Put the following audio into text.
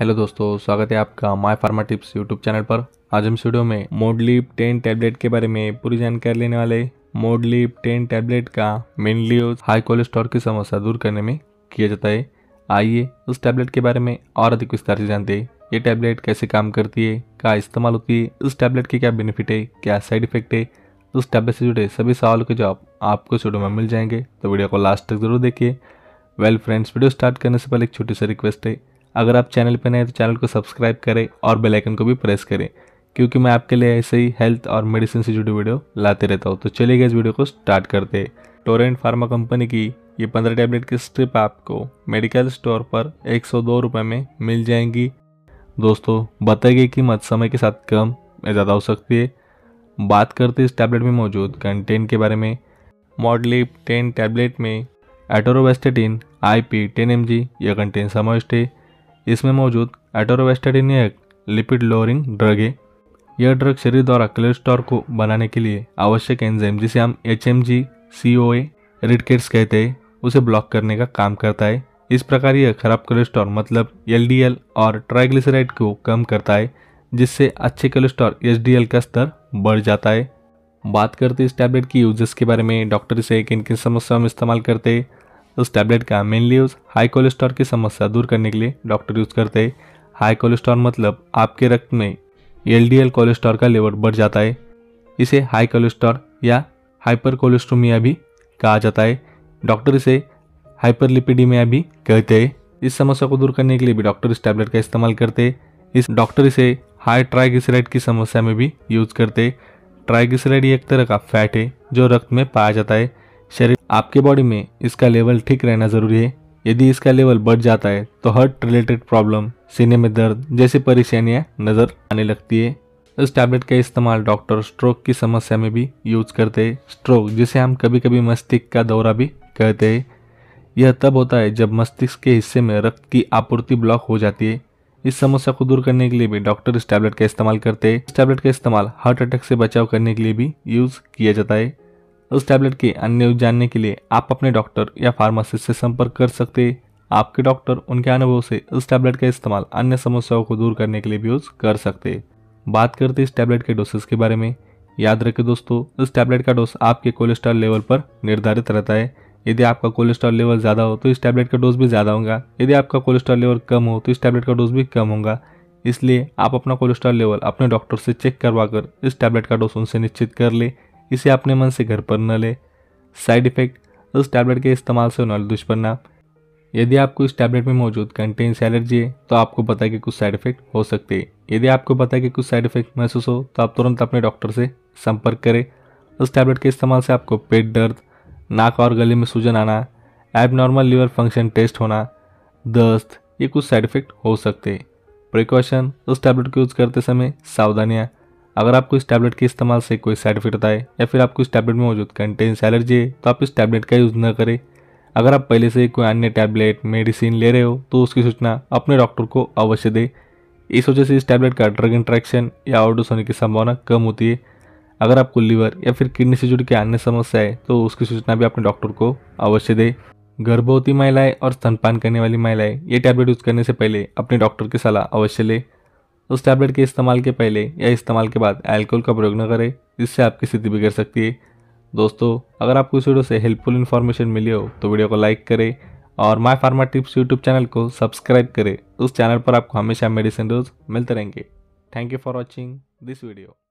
hello दोस्तों स्वागत है आपका my pharma tips YouTube channel पर आज हम स्टूडियो में मोडलिप टेन टैबलेट के बारे में पूरी जानकारी लेने वाले मोडलिप टेन टैबलेट का मेनली यूज हाई कोलेस्ट्रॉल की समस्या दूर करने में किया जाता है आइए उस टैबलेट के बारे में और अधिक विस्तार से जानते हैं ये टैबलेट कैसे काम करती है क्या इस्तेमाल होती है उस टैबलेट के क्या बेनिफिट है क्या साइड इफेक्ट है उस टैबलेट से जुड़े सभी सवालों के जवाब आपको स्टूडियो में मिल जाएंगे तो वीडियो को लास्ट तक जरूर देखिए वेल फ्रेंड्स वीडियो स्टार्ट करने से पहले एक छोटी सी रिक्वेस्ट है अगर आप चैनल पर नए तो चैनल को सब्सक्राइब करें और बेलाइकन को भी प्रेस करें क्योंकि मैं आपके लिए ऐसे ही हेल्थ और मेडिसिन से जुड़ी वीडियो लाते रहता हूँ तो चलिए इस वीडियो को स्टार्ट करते हैं टोरेंट फार्मा कंपनी की ये पंद्रह टैबलेट की स्ट्रिप आपको मेडिकल स्टोर पर एक सौ में मिल जाएंगी दोस्तों बताई गई कीमत समय के साथ कम या ज़्यादा हो सकती है बात करते इस टैबलेट में मौजूद कंटेंट के बारे में मॉडलिप टेन टैबलेट में atorvastatin I P ten M G यह कंटेंट समाविष्ट है इसमें मौजूद एटोरोवेस्टेरिन एक लिपिड लोअरिंग ड्रग है यह ड्रग शरीर द्वारा कोलेस्ट्रॉल को बनाने के लिए आवश्यक एंजाइम जिसे हम एच एम जी सी ओ ए रिडकेट्स कहते हैं उसे ब्लॉक करने का काम करता है इस प्रकार यह खराब कोलेस्ट्रॉल मतलब एल और ट्राइग्लिसराइड को कम करता है जिससे अच्छे कोलेस्ट्रॉल एच का स्तर बढ़ जाता है बात करते इस टैबलेट की यूजेस के बारे में डॉक्टर इसे किन किन समस्याओं में इस्तेमाल करते उस टैबलेट का मेनली उस हाई कोलेस्ट्रॉल की समस्या दूर करने के लिए डॉक्टर यूज़ करते हैं हाई कोलेस्ट्रॉल मतलब आपके रक्त में एल कोलेस्ट्रॉल का लेवल बढ़ जाता है इसे हाई कोलेस्ट्रॉल या हाइपर कोलेस्ट्रोमिया भी कहा जाता है डॉक्टर इसे हाइपरलिपिडीमिया भी कहते हैं इस समस्या को दूर करने के लिए भी डॉक्टर इस टैबलेट का इस्तेमाल करते हैं इस डॉक्टर इसे हाई ट्राइग्लिसराइड की समस्या में भी यूज़ करते ट्राइग्लिसराइड एक तरह का फैट है जो रक्त में पाया जाता है शरीर आपके बॉडी में इसका लेवल ठीक रहना ज़रूरी है यदि इसका लेवल बढ़ जाता है तो हार्ट रिलेटेड प्रॉब्लम सीने में दर्द जैसी परेशानियाँ नज़र आने लगती है इस टैबलेट का इस्तेमाल डॉक्टर स्ट्रोक की समस्या में भी यूज करते हैं स्ट्रोक जिसे हम कभी कभी मस्तिष्क का दौरा भी कहते हैं यह तब होता है जब मस्तिष्क के हिस्से में रक्त की आपूर्ति ब्लॉक हो जाती है इस समस्या को दूर करने के लिए भी डॉक्टर इस टैबलेट का इस्तेमाल करते हैं इस टैबलेट का इस्तेमाल हार्ट अटैक से बचाव करने के लिए भी यूज़ किया जाता है उस टैबलेट के अन्य जानने के लिए आप अपने डॉक्टर या फार्मासिस्ट से संपर्क कर सकते आपके डॉक्टर उनके अनुभव से इस टैबलेट का इस्तेमाल अन्य समस्याओं को दूर करने के लिए भी यूज़ कर सकते बात करते इस टैबलेट के डोसेस के बारे में याद रखें दोस्तों इस टैबलेट का डोज आपके कोलेस्ट्रॉल लेवल पर निर्धारित रहता है यदि आपका कोलेस्ट्रॉल लेवल ज़्यादा हो तो इस टैबलेट का डोज भी ज़्यादा होगा यदि आपका कोलेस्ट्रॉल लेवल कम हो तो इस टैबलेट का डोज भी कम होगा इसलिए आप अपना कोलेस्ट्रॉल लेवल अपने डॉक्टर से चेक करवा कर इस टैबलेट का डोज उनसे निश्चित कर लें इसे अपने मन से घर पर न ले साइड इफेक्ट उस टैबलेट के इस्तेमाल से होने वाले दुष्परिणाम यदि आपको इस टैबलेट में मौजूद कंटेन से एलर्जी है तो आपको पता है कि कुछ साइड इफेक्ट हो सकते हैं यदि आपको पता है कि कुछ साइड इफेक्ट महसूस हो तो आप तुरंत अपने डॉक्टर से संपर्क करें उस टैबलेट के इस्तेमाल से आपको पेट दर्द नाक और गले में सूजन आना एबनॉर्मल लीवर फंक्शन टेस्ट होना दस्त ये कुछ साइड इफेक्ट हो सकते हैं प्रिकॉशन उस टैबलेट को यूज़ करते समय सावधानियाँ अगर आपको इस टैबलेट के इस्तेमाल से कोई साइड इफेक्ट आता है या फिर आपको इस टैबलेट में मौजूद कंटेंस एलर्जी है तो आप इस टैबलेट का यूज़ न करें अगर आप पहले से कोई अन्य टैबलेट मेडिसिन ले रहे हो तो उसकी सूचना अपने डॉक्टर को अवश्य दें इस वजह से इस टैबलेट का ड्रग इंट्रैक्शन या आउटडोज होने की संभावना कम होती है अगर आपको लीवर या फिर किडनी से जुड़ी के अन्य समस्या है तो उसकी सूचना भी अपने डॉक्टर को अवश्य दें गर्भवती महिलाएं और स्तनपान करने वाली महिलाएं ये टैबलेट यूज़ करने से पहले अपने डॉक्टर की सलाह अवश्य लें उस टैबलेट के इस्तेमाल के पहले या इस्तेमाल के बाद एल्कोहल का प्रयोग न करें जिससे आपकी स्थिति बिगड़ सकती है दोस्तों अगर आपको इस वीडियो से हेल्पफुल इन्फॉर्मेशन मिली हो तो वीडियो को लाइक करें और my pharma tips YouTube channel को सब्सक्राइब करें उस चैनल पर आपको हमेशा मेडिसिन डोज मिलते रहेंगे thank you for watching this video